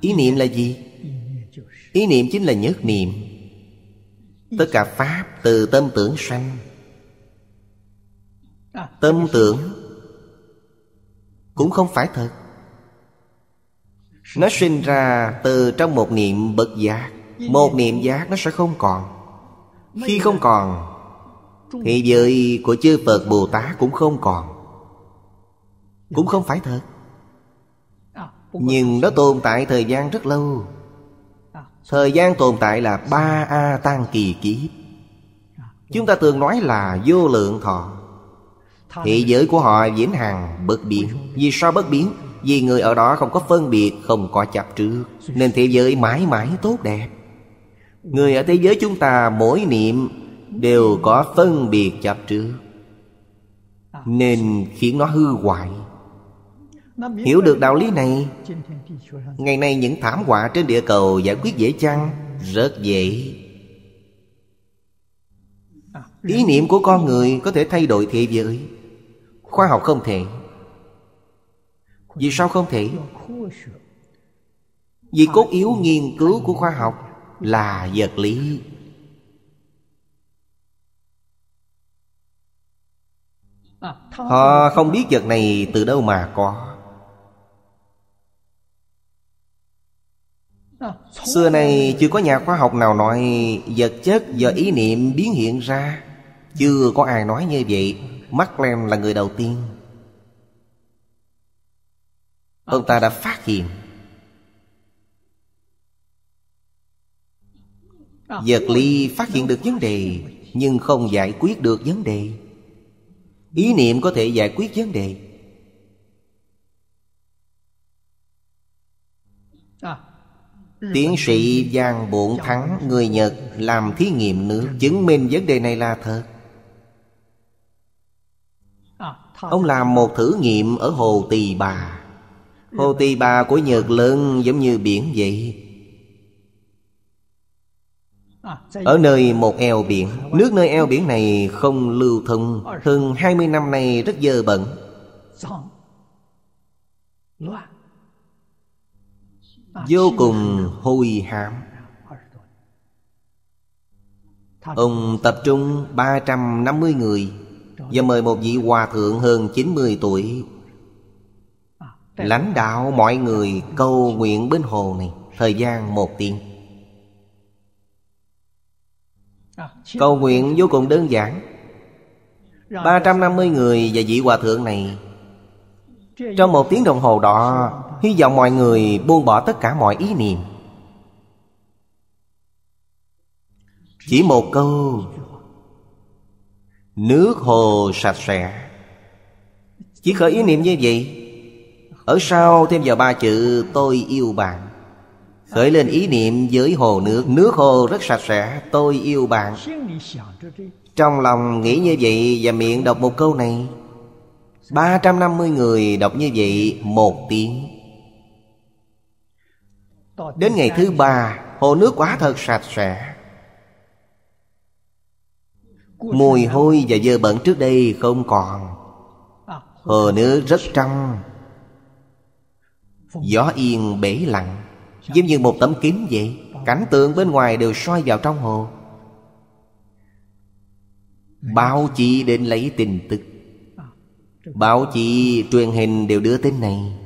ý niệm là gì ý niệm chính là nhất niệm tất cả pháp từ tâm tưởng sanh à, tâm tưởng cũng không phải thật nó sinh ra từ trong một niệm bật giác Một niệm giác nó sẽ không còn Khi không còn Thì giới của chư Phật Bồ Tát cũng không còn Cũng dạ. không phải thật nhưng nó tồn tại thời gian rất lâu à, thời gian tồn tại là ba a tăng kỳ kiếp à, chúng ta thường nói là vô lượng thọ thế giới của họ vĩnh hằng bất biến vì sao bất biến vì người ở đó không có phân biệt không có chập trước nên thế giới mãi mãi tốt đẹp người ở thế giới chúng ta mỗi niệm đều có phân biệt chập trước à, nên khiến nó hư hoại Hiểu được đạo lý này Ngày nay những thảm họa trên địa cầu giải quyết dễ chăng? Rất dễ Ý niệm của con người có thể thay đổi thế giới Khoa học không thể Vì sao không thể? Vì cốt yếu nghiên cứu của khoa học là vật lý Họ không biết vật này từ đâu mà có Xưa nay chưa có nhà khoa học nào nói Vật chất do ý niệm biến hiện ra Chưa có ai nói như vậy Mắc Lem là người đầu tiên Ông ta đã phát hiện Vật lý phát hiện được vấn đề Nhưng không giải quyết được vấn đề Ý niệm có thể giải quyết vấn đề Ừ. Tiến sĩ Giang bộn Thắng Người Nhật làm thí nghiệm nước ừ. Chứng minh vấn đề này là thật ờ, Ông làm một thử nghiệm ở Hồ Tỳ Bà ừ. Hồ Tỳ Bà của Nhật lớn giống như biển vậy ờ, Ở nơi một eo biển ờ, Nước nơi eo biển này không lưu thông Hơn 20 năm nay rất dơ bẩn Vô cùng hôi hám Ông tập trung 350 người Và mời một vị hòa thượng hơn 90 tuổi à, Lãnh đạo mọi người cầu nguyện bên hồ này Thời gian một tiếng à, Cầu nguyện vô cùng đơn giản 350 người và vị hòa thượng này Trong một tiếng đồng hồ đó Hy vọng mọi người buông bỏ tất cả mọi ý niệm Chỉ một câu Nước hồ sạch sẽ Chỉ khởi ý niệm như vậy Ở sau thêm vào ba chữ tôi yêu bạn Khởi lên ý niệm với hồ nước Nước hồ rất sạch sẽ Tôi yêu bạn Trong lòng nghĩ như vậy Và miệng đọc một câu này ba trăm năm mươi người đọc như vậy Một tiếng Đến ngày thứ ba Hồ nước quá thật sạch sẽ Mùi hôi và dơ bẩn trước đây không còn à, Hồ nước rất trong Gió yên bể lặng Giống như một tấm kiếm vậy Cảnh tượng bên ngoài đều soi vào trong hồ Báo chí đến lấy tin tức à, Báo chí truyền hình đều đưa tin này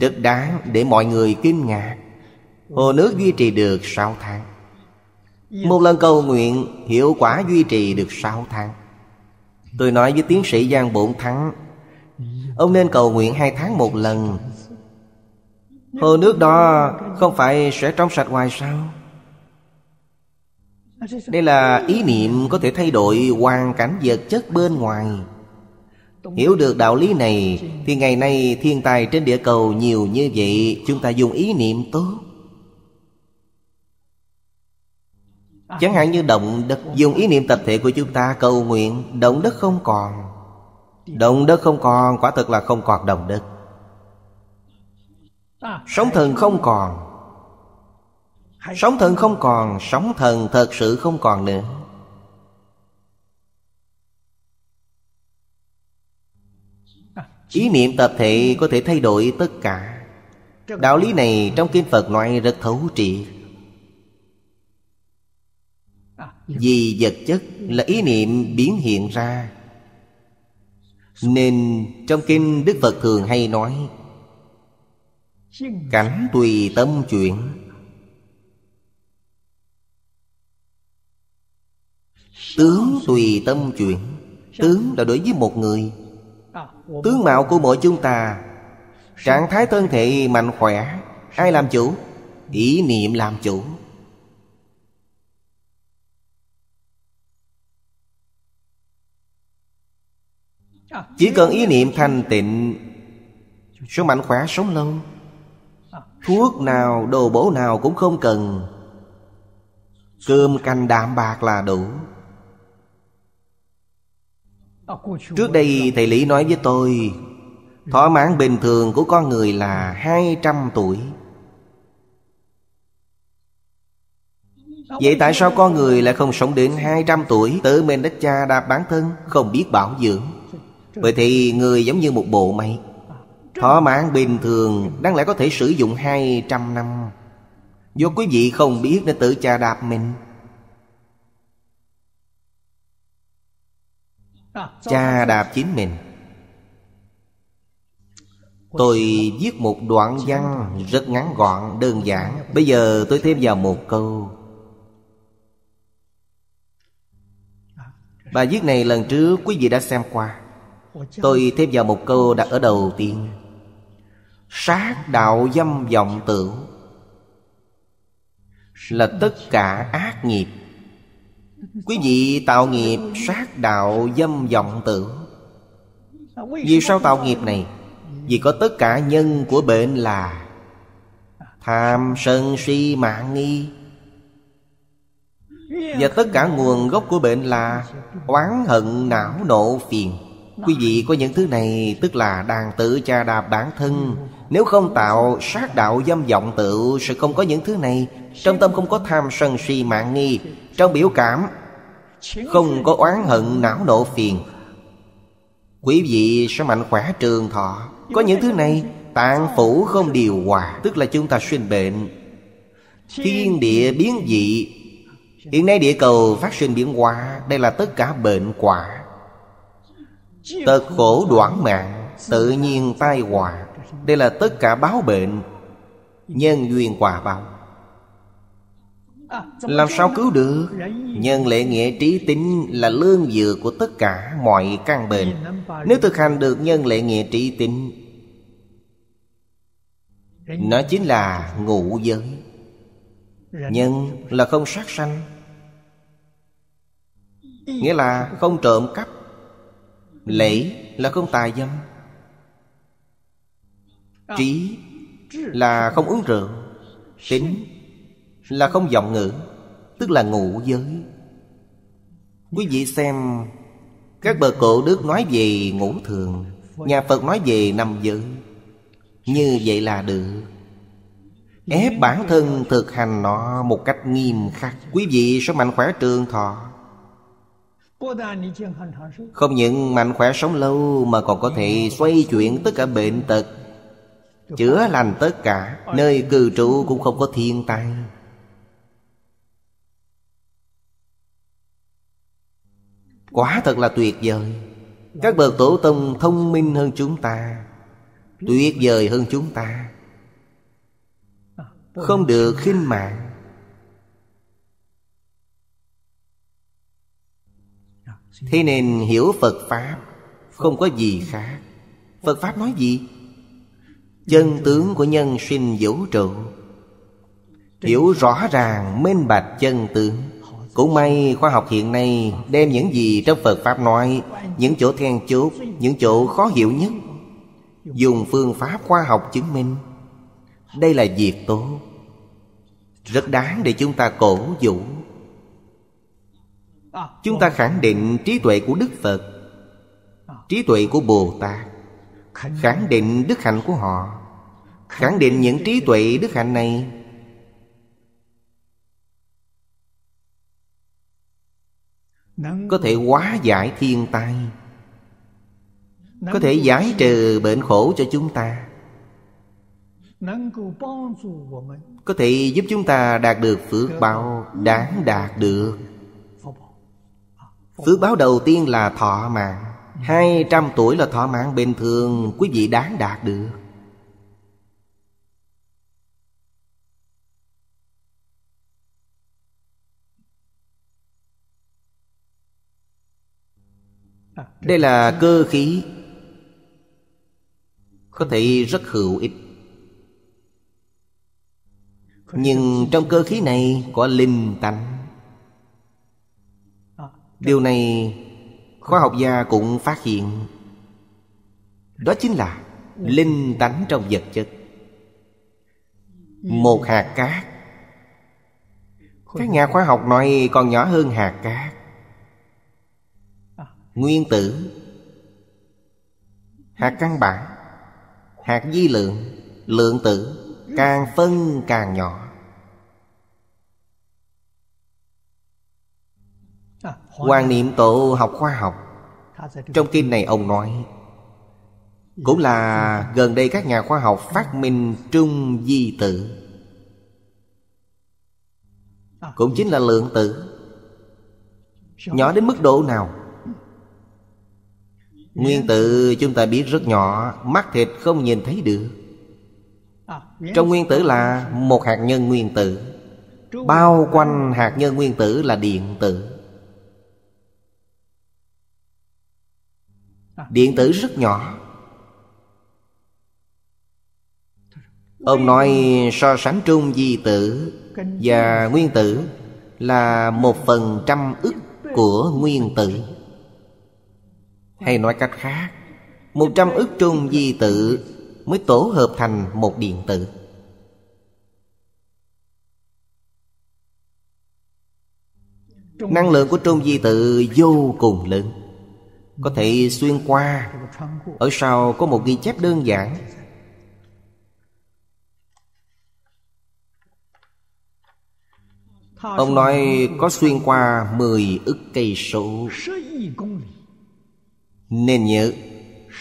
Rất đáng để mọi người kinh ngạc Hồ nước duy trì được 6 tháng Một lần cầu nguyện hiệu quả duy trì được 6 tháng Tôi nói với tiến sĩ Giang Bổn Thắng Ông nên cầu nguyện hai tháng một lần Hồ nước đó không phải sẽ trong sạch hoài sao Đây là ý niệm có thể thay đổi hoàn cảnh vật chất bên ngoài Hiểu được đạo lý này Thì ngày nay thiên tài trên địa cầu nhiều như vậy Chúng ta dùng ý niệm tốt Chẳng hạn như động đất Dùng ý niệm tập thể của chúng ta cầu nguyện Động đất không còn Động đất không còn Quả thực là không còn động đất Sóng thần không còn Sóng thần không còn Sóng thần thật sự không còn nữa ý niệm tập thể có thể thay đổi tất cả đạo lý này trong kinh phật nói rất thấu triệt vì vật chất là ý niệm biến hiện ra nên trong kinh đức phật thường hay nói cảnh tùy tâm chuyển tướng tùy tâm chuyển tướng là đối với một người Tướng mạo của mỗi chúng ta Trạng thái thân thể mạnh khỏe Ai làm chủ? Ý niệm làm chủ Chỉ cần ý niệm thanh tịnh Số mạnh khỏe sống lâu Thuốc nào, đồ bổ nào cũng không cần Cơm canh đạm bạc là đủ Trước đây thầy Lý nói với tôi Thỏa mãn bình thường của con người là 200 tuổi Vậy tại sao con người lại không sống đến 200 tuổi Tự mình đã cha đạp bản thân Không biết bảo dưỡng Vậy thì người giống như một bộ máy Thỏa mãn bình thường Đáng lẽ có thể sử dụng 200 năm Do quý vị không biết nên tự cha đạp mình cha đạp chính mình Tôi viết một đoạn văn rất ngắn gọn, đơn giản Bây giờ tôi thêm vào một câu Bài viết này lần trước quý vị đã xem qua Tôi thêm vào một câu đặt ở đầu tiên Sát đạo dâm vọng tưởng Là tất cả ác nghiệp Quý vị tạo nghiệp sát đạo dâm vọng tưởng Vì sao tạo nghiệp này? Vì có tất cả nhân của bệnh là Tham sân si mạng nghi Và tất cả nguồn gốc của bệnh là Oán hận não nộ phiền Quý vị có những thứ này Tức là đang tự cha đạp bản thân Nếu không tạo sát đạo dâm vọng tự Sẽ không có những thứ này Trong tâm không có tham sân si mạng nghi trong biểu cảm Không có oán hận não nộ phiền Quý vị sẽ mạnh khỏe trường thọ Có những thứ này Tạng phủ không điều hòa Tức là chúng ta sinh bệnh Thiên địa biến dị Hiện nay địa cầu phát sinh biến hóa Đây là tất cả bệnh quả Tật khổ đoạn mạng Tự nhiên tai họa Đây là tất cả báo bệnh Nhân duyên quả báo làm sao cứu được Nhân lệ nghĩa trí tính là lương dựa của tất cả mọi căn bệnh Nếu thực hành được nhân lệ nghĩa trí tính Nó chính là ngụ giới Nhân là không sát sanh Nghĩa là không trộm cắp Lễ là không tà dâm à, Trí là không uống rượu Tính là không vọng ngữ tức là ngụ giới quý vị xem các bậc cổ đức nói về ngũ thường nhà phật nói về năm giới như vậy là được ép bản thân thực hành nó một cách nghiêm khắc quý vị sẽ mạnh khỏe trường thọ không những mạnh khỏe sống lâu mà còn có thể xoay chuyển tất cả bệnh tật chữa lành tất cả nơi cư trụ cũng không có thiên tai quá thật là tuyệt vời Các bậc tổ tông thông minh hơn chúng ta Tuyệt vời hơn chúng ta Không được khinh mạng Thế nên hiểu Phật Pháp Không có gì khác Phật Pháp nói gì? Chân tướng của nhân sinh vũ trụ Hiểu rõ ràng minh bạch chân tướng cũng may khoa học hiện nay đem những gì trong Phật Pháp nói Những chỗ then chốt, những chỗ khó hiểu nhất Dùng phương pháp khoa học chứng minh Đây là việc tốt Rất đáng để chúng ta cổ vũ Chúng ta khẳng định trí tuệ của Đức Phật Trí tuệ của Bồ Tát Khẳng định đức hạnh của họ Khẳng định những trí tuệ đức hạnh này có thể hóa giải thiên tai có thể giải trừ bệnh khổ cho chúng ta có thể giúp chúng ta đạt được phước báo đáng đạt được à, phước báo đầu tiên là thọ mạng trăm tuổi là thọ mạng bình thường quý vị đáng đạt được Đây là cơ khí Có thể rất hữu ích Nhưng trong cơ khí này có linh tánh Điều này khoa học gia cũng phát hiện Đó chính là linh tánh trong vật chất Một hạt cát Các nhà khoa học nói còn nhỏ hơn hạt cát Nguyên tử Hạt căn bản Hạt di lượng Lượng tử Càng phân càng nhỏ Quan niệm tổ học khoa học Trong kinh này ông nói Cũng là gần đây các nhà khoa học phát minh trung di tử Cũng chính là lượng tử Nhỏ đến mức độ nào Nguyên dạ. tử chúng ta biết rất nhỏ Mắt thịt không nhìn thấy được à, Trong nguyên tử là một hạt nhân nguyên tử Bao quanh hạt nhân nguyên tử là điện tử à. Điện tử rất nhỏ Ông nói so sánh trung di tử Và nguyên tử Là một phần trăm ức của nguyên tử hay nói cách khác Một trăm ức trung di tự Mới tổ hợp thành một điện tử Năng lượng của trung di tự vô cùng lớn Có thể xuyên qua Ở sau có một ghi chép đơn giản Ông nói có xuyên qua 10 ức cây số nên nhớ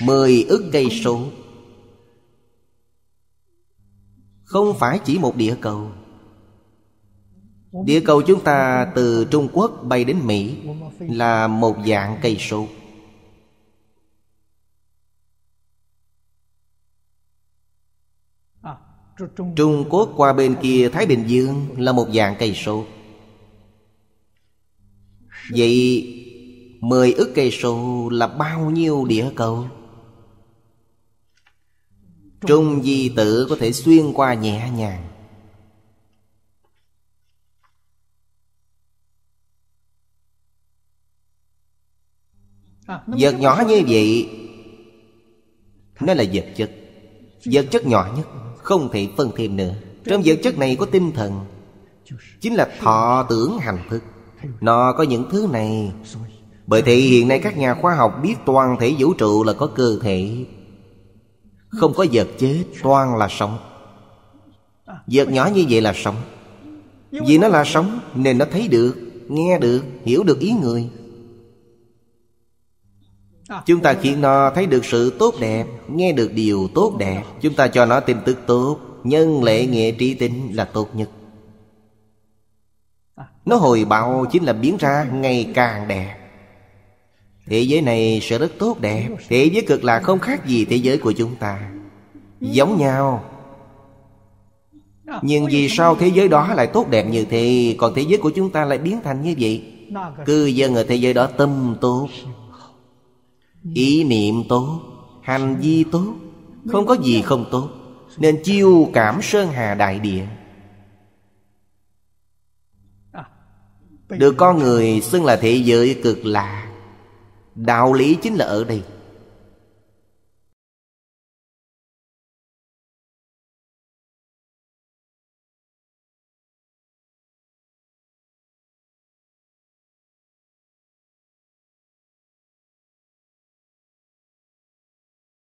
Mười ức cây số Không phải chỉ một địa cầu Địa cầu chúng ta từ Trung Quốc bay đến Mỹ Là một dạng cây số Trung Quốc qua bên kia Thái Bình Dương là một dạng cây số Vậy Mười ức cây số là bao nhiêu địa cầu Trung di tử có thể xuyên qua nhẹ nhàng à, Vật nhỏ như vậy Nó là vật chất Vật chất nhỏ nhất Không thể phân thêm nữa Trong vật chất này có tinh thần Chính là thọ tưởng hành thức Nó có những thứ này bởi thế hiện nay các nhà khoa học biết toàn thể vũ trụ là có cơ thể Không có vật chết, toàn là sống Vật nhỏ như vậy là sống Vì nó là sống nên nó thấy được, nghe được, hiểu được ý người Chúng ta khiến nó thấy được sự tốt đẹp Nghe được điều tốt đẹp Chúng ta cho nó tin tức tốt Nhân lệ nghệ trí tính là tốt nhất Nó hồi bạo chính là biến ra ngày càng đẹp Thế giới này sẽ rất tốt đẹp Thế giới cực lạc không khác gì thế giới của chúng ta Giống nhau Nhưng vì sao thế giới đó lại tốt đẹp như thế Còn thế giới của chúng ta lại biến thành như vậy Cư dân ở thế giới đó tâm tốt Ý niệm tốt Hành vi tốt Không có gì không tốt Nên chiêu cảm sơn hà đại địa Được con người xưng là thế giới cực lạc đạo lý chính là ở đây